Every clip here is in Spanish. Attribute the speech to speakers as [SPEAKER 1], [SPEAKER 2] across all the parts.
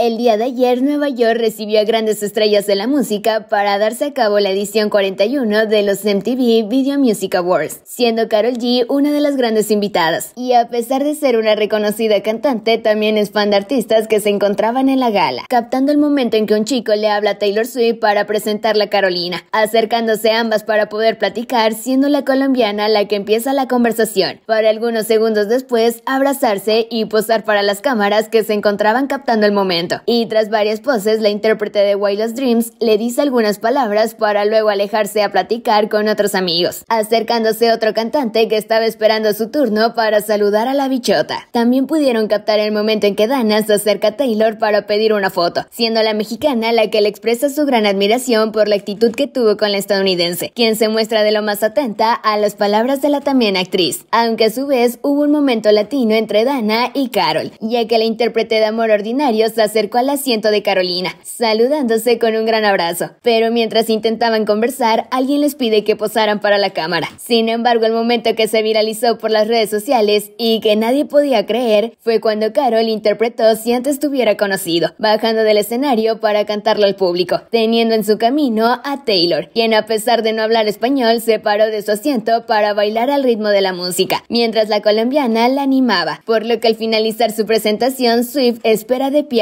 [SPEAKER 1] El día de ayer, Nueva York recibió a grandes estrellas de la música para darse a cabo la edición 41 de los MTV Video Music Awards, siendo Carol G una de las grandes invitadas. Y a pesar de ser una reconocida cantante, también es fan de artistas que se encontraban en la gala, captando el momento en que un chico le habla a Taylor Swift para presentarla a Carolina, acercándose ambas para poder platicar, siendo la colombiana la que empieza la conversación, para algunos segundos después abrazarse y posar para las cámaras que se encontraban captando el momento. Y tras varias poses, la intérprete de Wireless Dreams le dice algunas palabras para luego alejarse a platicar con otros amigos, acercándose a otro cantante que estaba esperando su turno para saludar a la bichota. También pudieron captar el momento en que Dana se acerca a Taylor para pedir una foto, siendo la mexicana la que le expresa su gran admiración por la actitud que tuvo con la estadounidense, quien se muestra de lo más atenta a las palabras de la también actriz, aunque a su vez hubo un momento latino entre Dana y Carol, ya que la intérprete de Amor Ordinario se hace acercó al asiento de Carolina, saludándose con un gran abrazo. Pero mientras intentaban conversar, alguien les pide que posaran para la cámara. Sin embargo, el momento que se viralizó por las redes sociales y que nadie podía creer fue cuando Carol interpretó si antes tuviera conocido, bajando del escenario para cantarlo al público, teniendo en su camino a Taylor, quien a pesar de no hablar español se paró de su asiento para bailar al ritmo de la música, mientras la colombiana la animaba, por lo que al finalizar su presentación Swift espera de pie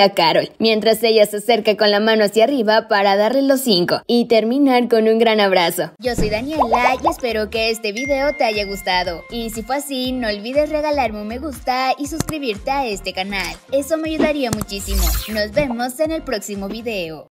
[SPEAKER 1] mientras ella se acerca con la mano hacia arriba para darle los 5 y terminar con un gran abrazo. Yo soy Daniela y espero que este video te haya gustado. Y si fue así, no olvides regalarme un me gusta y suscribirte a este canal. Eso me ayudaría muchísimo. Nos vemos en el próximo video.